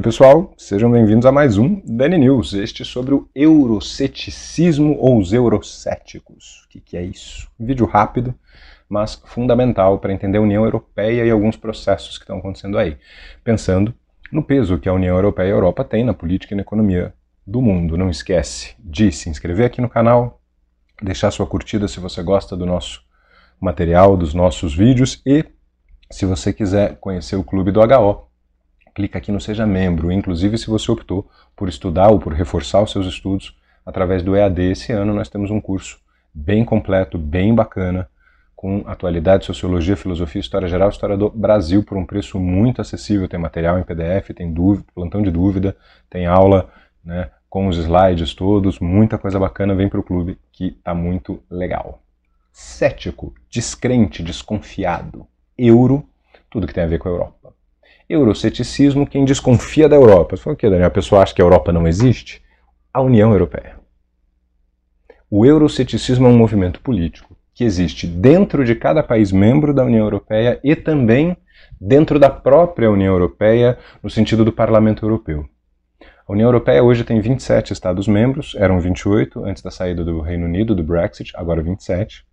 Oi, pessoal, sejam bem-vindos a mais um Dani News, este sobre o euroceticismo ou os eurocéticos. O que, que é isso? Um vídeo rápido, mas fundamental para entender a União Europeia e alguns processos que estão acontecendo aí, pensando no peso que a União Europeia e a Europa têm na política e na economia do mundo. Não esquece de se inscrever aqui no canal, deixar sua curtida se você gosta do nosso material, dos nossos vídeos e, se você quiser conhecer o Clube do HO, clica aqui no Seja Membro, inclusive se você optou por estudar ou por reforçar os seus estudos através do EAD. Esse ano nós temos um curso bem completo, bem bacana, com atualidade, sociologia, filosofia, história geral, história do Brasil por um preço muito acessível. Tem material em PDF, tem dúvida, plantão de dúvida, tem aula né, com os slides todos, muita coisa bacana. Vem para o clube que tá muito legal. Cético, descrente, desconfiado, euro, tudo que tem a ver com a Europa. Euroceticismo, quem desconfia da Europa. Você fala o quê, Daniel? A pessoa acha que a Europa não existe? A União Europeia. O euroceticismo é um movimento político que existe dentro de cada país membro da União Europeia e também dentro da própria União Europeia, no sentido do Parlamento Europeu. A União Europeia hoje tem 27 Estados membros, eram 28 antes da saída do Reino Unido, do Brexit, agora 27.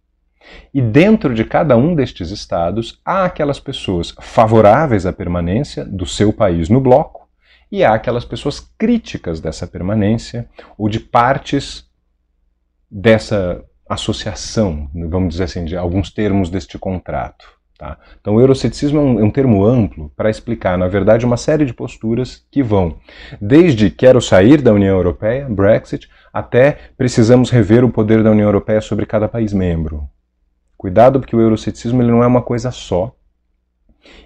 E dentro de cada um destes estados, há aquelas pessoas favoráveis à permanência do seu país no bloco e há aquelas pessoas críticas dessa permanência ou de partes dessa associação, vamos dizer assim, de alguns termos deste contrato. Tá? Então, o euroceticismo é um, é um termo amplo para explicar, na verdade, uma série de posturas que vão desde quero sair da União Europeia, Brexit, até precisamos rever o poder da União Europeia sobre cada país membro, Cuidado porque o euroceticismo ele não é uma coisa só.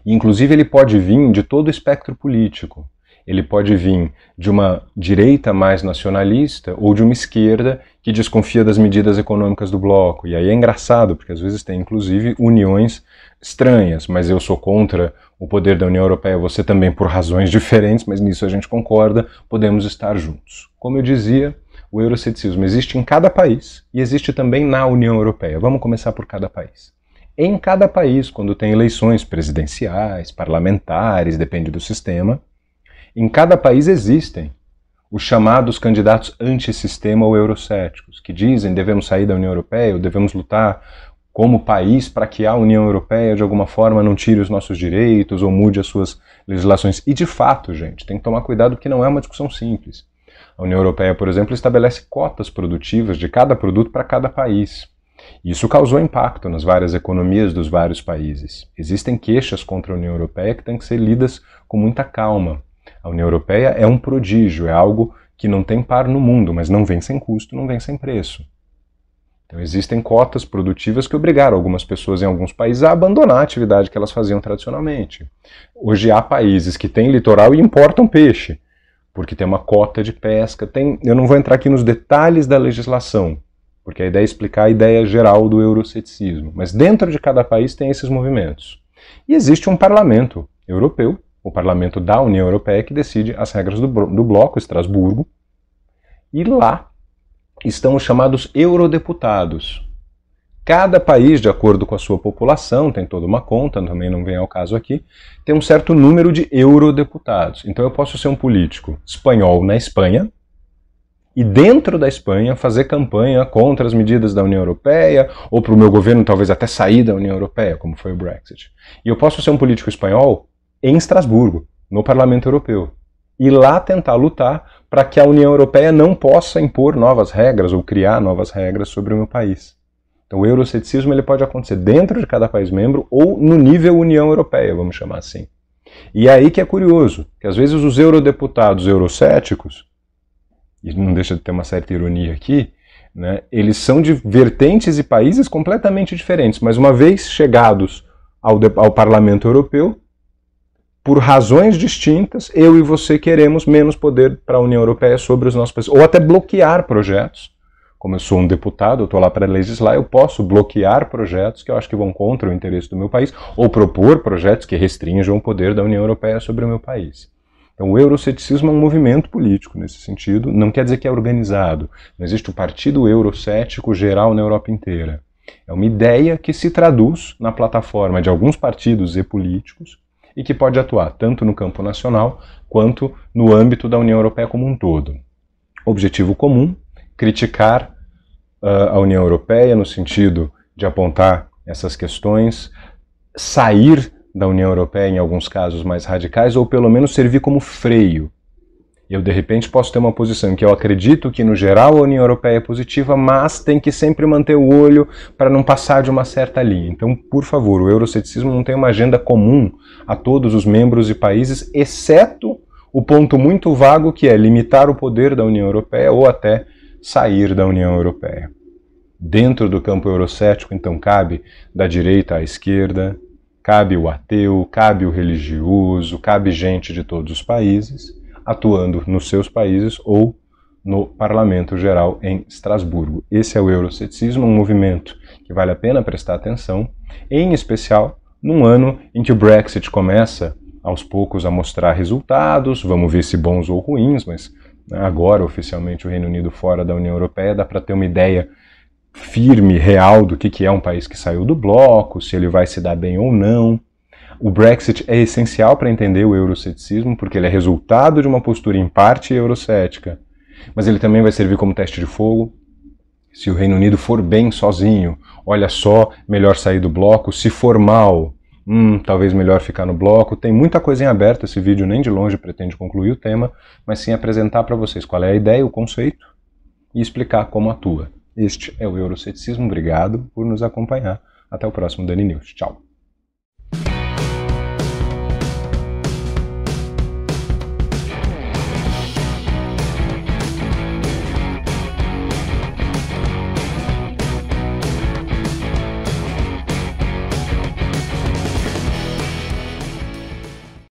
E, inclusive ele pode vir de todo o espectro político. Ele pode vir de uma direita mais nacionalista ou de uma esquerda que desconfia das medidas econômicas do bloco. E aí é engraçado, porque às vezes tem inclusive uniões estranhas, mas eu sou contra o poder da União Europeia, você também por razões diferentes, mas nisso a gente concorda, podemos estar juntos. Como eu dizia, o euroceticismo existe em cada país e existe também na União Europeia. Vamos começar por cada país. Em cada país, quando tem eleições presidenciais, parlamentares, depende do sistema, em cada país existem os chamados candidatos antissistema ou eurocéticos, que dizem devemos sair da União Europeia ou devemos lutar como país para que a União Europeia de alguma forma não tire os nossos direitos ou mude as suas legislações. E de fato, gente, tem que tomar cuidado porque não é uma discussão simples. A União Europeia, por exemplo, estabelece cotas produtivas de cada produto para cada país. Isso causou impacto nas várias economias dos vários países. Existem queixas contra a União Europeia que têm que ser lidas com muita calma. A União Europeia é um prodígio, é algo que não tem par no mundo, mas não vem sem custo, não vem sem preço. Então existem cotas produtivas que obrigaram algumas pessoas em alguns países a abandonar a atividade que elas faziam tradicionalmente. Hoje há países que têm litoral e importam peixe porque tem uma cota de pesca. Tem, eu não vou entrar aqui nos detalhes da legislação, porque a ideia é explicar a ideia geral do euroceticismo. Mas dentro de cada país tem esses movimentos. E existe um parlamento europeu, o parlamento da União Europeia, que decide as regras do, do bloco, Estrasburgo. E lá estão os chamados eurodeputados, Cada país, de acordo com a sua população, tem toda uma conta, também não vem ao caso aqui, tem um certo número de eurodeputados. Então eu posso ser um político espanhol na Espanha e dentro da Espanha fazer campanha contra as medidas da União Europeia ou para o meu governo talvez até sair da União Europeia, como foi o Brexit. E eu posso ser um político espanhol em Estrasburgo, no Parlamento Europeu, e lá tentar lutar para que a União Europeia não possa impor novas regras ou criar novas regras sobre o meu país. Então, o euroceticismo ele pode acontecer dentro de cada país membro ou no nível União Europeia, vamos chamar assim. E é aí que é curioso, que às vezes os eurodeputados eurocéticos, e não deixa de ter uma certa ironia aqui, né, eles são de vertentes e países completamente diferentes, mas uma vez chegados ao, ao Parlamento Europeu, por razões distintas, eu e você queremos menos poder para a União Europeia sobre os nossos países, ou até bloquear projetos como eu sou um deputado, eu estou lá para legislar, eu posso bloquear projetos que eu acho que vão contra o interesse do meu país ou propor projetos que restringam o poder da União Europeia sobre o meu país. Então, o euroceticismo é um movimento político nesse sentido, não quer dizer que é organizado. Não existe o um partido eurocético geral na Europa inteira. É uma ideia que se traduz na plataforma de alguns partidos e políticos e que pode atuar tanto no campo nacional quanto no âmbito da União Europeia como um todo. Objetivo comum criticar uh, a União Europeia no sentido de apontar essas questões, sair da União Europeia em alguns casos mais radicais ou pelo menos servir como freio. Eu de repente posso ter uma posição em que eu acredito que no geral a União Europeia é positiva, mas tem que sempre manter o olho para não passar de uma certa linha. Então, por favor, o euroceticismo não tem uma agenda comum a todos os membros e países, exceto o ponto muito vago que é limitar o poder da União Europeia ou até sair da União Europeia. Dentro do campo eurocético, então, cabe da direita à esquerda, cabe o ateu, cabe o religioso, cabe gente de todos os países, atuando nos seus países ou no Parlamento Geral em Estrasburgo. Esse é o Euroceticismo, um movimento que vale a pena prestar atenção, em especial num ano em que o Brexit começa aos poucos a mostrar resultados, vamos ver se bons ou ruins, mas agora oficialmente o Reino Unido fora da União Europeia, dá para ter uma ideia firme, real, do que, que é um país que saiu do bloco, se ele vai se dar bem ou não. O Brexit é essencial para entender o euroceticismo, porque ele é resultado de uma postura em parte eurocética. Mas ele também vai servir como teste de fogo. Se o Reino Unido for bem sozinho, olha só, melhor sair do bloco. Se for mal, hum, talvez melhor ficar no bloco. Tem muita coisa em aberto, esse vídeo nem de longe pretende concluir o tema, mas sim apresentar para vocês qual é a ideia, o conceito e explicar como atua. Este é o Euroceticismo. Obrigado por nos acompanhar. Até o próximo Dani News. Tchau.